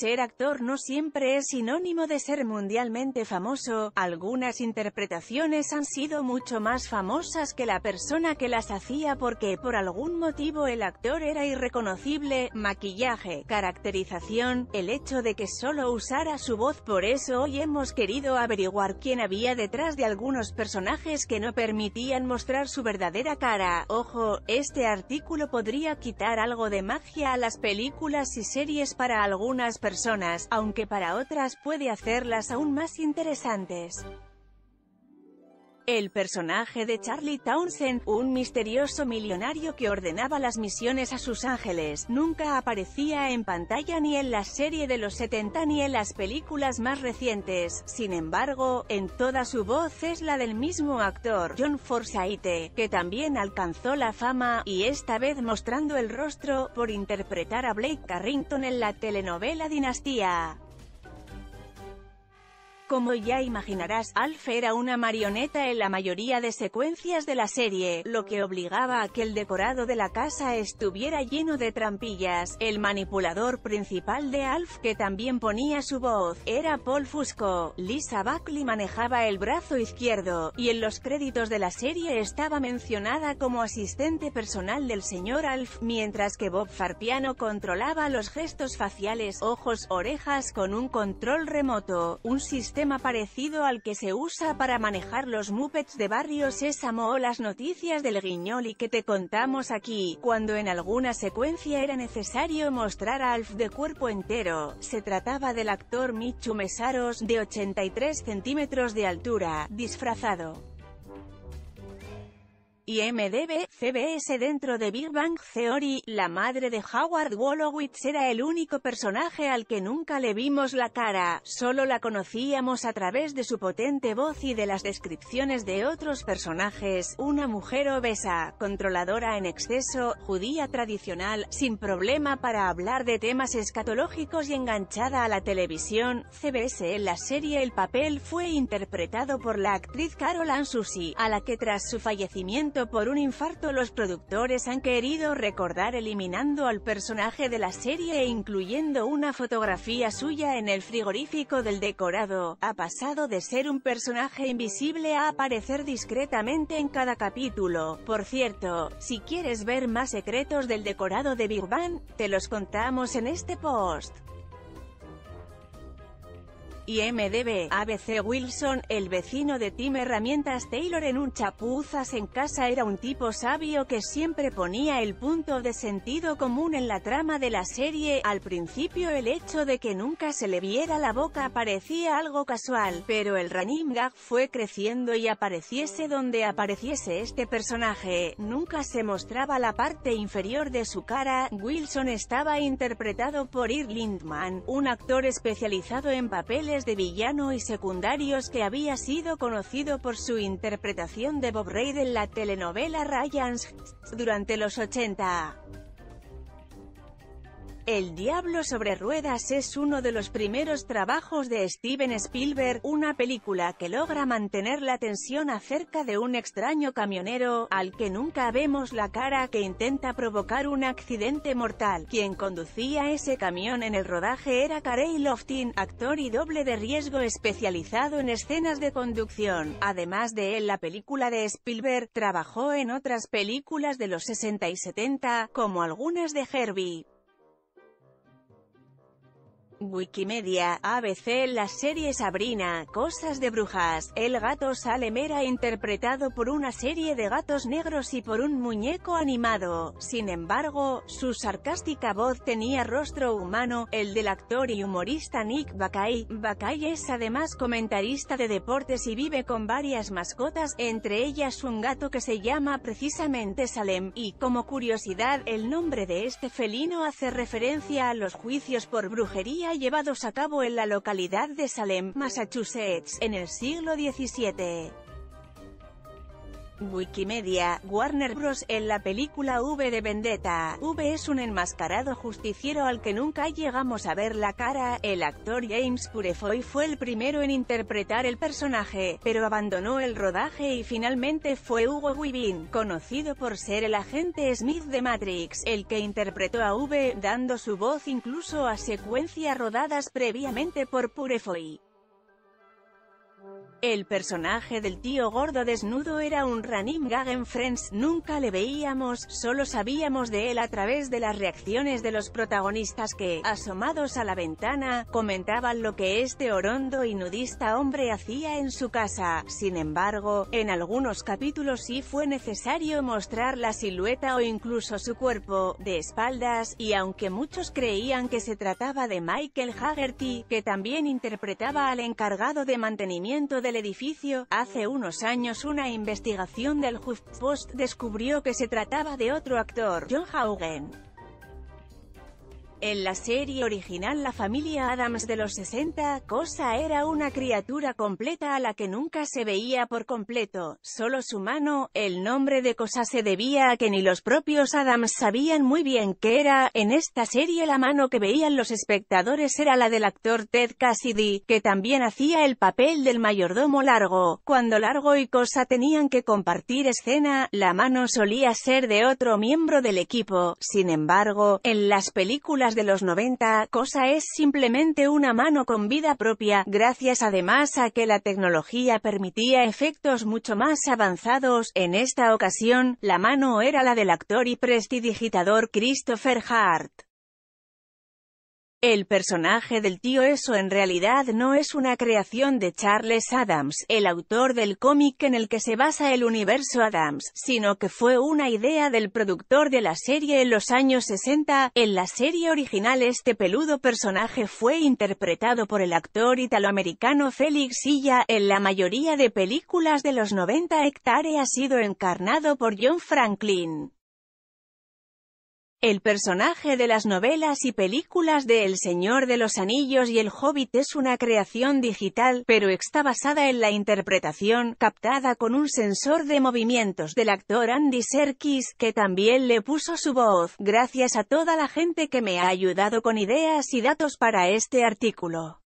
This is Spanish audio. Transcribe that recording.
Ser actor no siempre es sinónimo de ser mundialmente famoso, algunas interpretaciones han sido mucho más famosas que la persona que las hacía porque por algún motivo el actor era irreconocible, maquillaje, caracterización, el hecho de que solo usara su voz por eso hoy hemos querido averiguar quién había detrás de algunos personajes que no permitían mostrar su verdadera cara, ojo, este artículo podría quitar algo de magia a las películas y series para algunas personas personas, aunque para otras puede hacerlas aún más interesantes. El personaje de Charlie Townsend, un misterioso millonario que ordenaba las misiones a sus ángeles, nunca aparecía en pantalla ni en la serie de los 70 ni en las películas más recientes. Sin embargo, en toda su voz es la del mismo actor, John Forsythe, que también alcanzó la fama, y esta vez mostrando el rostro, por interpretar a Blake Carrington en la telenovela Dinastía. Como ya imaginarás, Alf era una marioneta en la mayoría de secuencias de la serie, lo que obligaba a que el decorado de la casa estuviera lleno de trampillas. El manipulador principal de Alf, que también ponía su voz, era Paul Fusco. Lisa Buckley manejaba el brazo izquierdo, y en los créditos de la serie estaba mencionada como asistente personal del señor Alf, mientras que Bob Farpiano controlaba los gestos faciales, ojos, orejas con un control remoto, un sistema parecido al que se usa para manejar los Muppets de Barrio Sésamo o las noticias del Guiñoli que te contamos aquí, cuando en alguna secuencia era necesario mostrar a Alf de cuerpo entero, se trataba del actor Michu Mesaros, de 83 centímetros de altura, disfrazado y MDB, CBS Dentro de Big Bang Theory, la madre de Howard Wolowitz era el único personaje al que nunca le vimos la cara, solo la conocíamos a través de su potente voz y de las descripciones de otros personajes, una mujer obesa, controladora en exceso, judía tradicional, sin problema para hablar de temas escatológicos y enganchada a la televisión, CBS en la serie El papel fue interpretado por la actriz Carol Ann Susie, a la que tras su fallecimiento por un infarto los productores han querido recordar eliminando al personaje de la serie e incluyendo una fotografía suya en el frigorífico del decorado, ha pasado de ser un personaje invisible a aparecer discretamente en cada capítulo. Por cierto, si quieres ver más secretos del decorado de Big Bang, te los contamos en este post. MDB, ABC Wilson, el vecino de Tim Herramientas Taylor en un chapuzas en casa era un tipo sabio que siempre ponía el punto de sentido común en la trama de la serie, al principio el hecho de que nunca se le viera la boca parecía algo casual, pero el running gag fue creciendo y apareciese donde apareciese este personaje, nunca se mostraba la parte inferior de su cara, Wilson estaba interpretado por Ir Lindman, un actor especializado en papeles de villano y secundarios que había sido conocido por su interpretación de Bob Reid en la telenovela Ryan's durante los 80. El Diablo sobre Ruedas es uno de los primeros trabajos de Steven Spielberg, una película que logra mantener la tensión acerca de un extraño camionero, al que nunca vemos la cara, que intenta provocar un accidente mortal. Quien conducía ese camión en el rodaje era Carey Loftin, actor y doble de riesgo especializado en escenas de conducción. Además de él, la película de Spielberg trabajó en otras películas de los 60 y 70, como algunas de Herbie. Wikimedia, ABC La serie Sabrina, Cosas de Brujas, El gato Salem era interpretado por una serie de gatos negros y por un muñeco animado, sin embargo, su sarcástica voz tenía rostro humano, el del actor y humorista Nick Bakay, Bakay es además comentarista de deportes y vive con varias mascotas, entre ellas un gato que se llama precisamente Salem, y como curiosidad, el nombre de este felino hace referencia a los juicios por brujería llevados a cabo en la localidad de Salem, Massachusetts, en el siglo XVII. Wikimedia, Warner Bros. En la película V de Vendetta, V es un enmascarado justiciero al que nunca llegamos a ver la cara, el actor James Purefoy fue el primero en interpretar el personaje, pero abandonó el rodaje y finalmente fue Hugo Weaving, conocido por ser el agente Smith de Matrix, el que interpretó a V, dando su voz incluso a secuencias rodadas previamente por Purefoy. El personaje del tío gordo desnudo era un Ranim gag en Friends, nunca le veíamos, solo sabíamos de él a través de las reacciones de los protagonistas que, asomados a la ventana, comentaban lo que este orondo y nudista hombre hacía en su casa. Sin embargo, en algunos capítulos sí fue necesario mostrar la silueta o incluso su cuerpo, de espaldas, y aunque muchos creían que se trataba de Michael Haggerty, que también interpretaba al encargado de mantenimiento de del edificio. Hace unos años una investigación del HuffPost descubrió que se trataba de otro actor, John Haugen. En la serie original la familia Adams de los 60, Cosa era una criatura completa a la que nunca se veía por completo, solo su mano, el nombre de Cosa se debía a que ni los propios Adams sabían muy bien qué era, en esta serie la mano que veían los espectadores era la del actor Ted Cassidy, que también hacía el papel del mayordomo largo, cuando Largo y Cosa tenían que compartir escena, la mano solía ser de otro miembro del equipo, sin embargo, en las películas de los 90, cosa es simplemente una mano con vida propia, gracias además a que la tecnología permitía efectos mucho más avanzados. En esta ocasión, la mano era la del actor y prestidigitador Christopher Hart. El personaje del tío Eso en realidad no es una creación de Charles Adams, el autor del cómic en el que se basa el universo Adams, sino que fue una idea del productor de la serie en los años 60. En la serie original este peludo personaje fue interpretado por el actor italoamericano Félix Silla. En la mayoría de películas de los 90 Hectare ha sido encarnado por John Franklin. El personaje de las novelas y películas de El Señor de los Anillos y El Hobbit es una creación digital, pero está basada en la interpretación, captada con un sensor de movimientos del actor Andy Serkis, que también le puso su voz, gracias a toda la gente que me ha ayudado con ideas y datos para este artículo.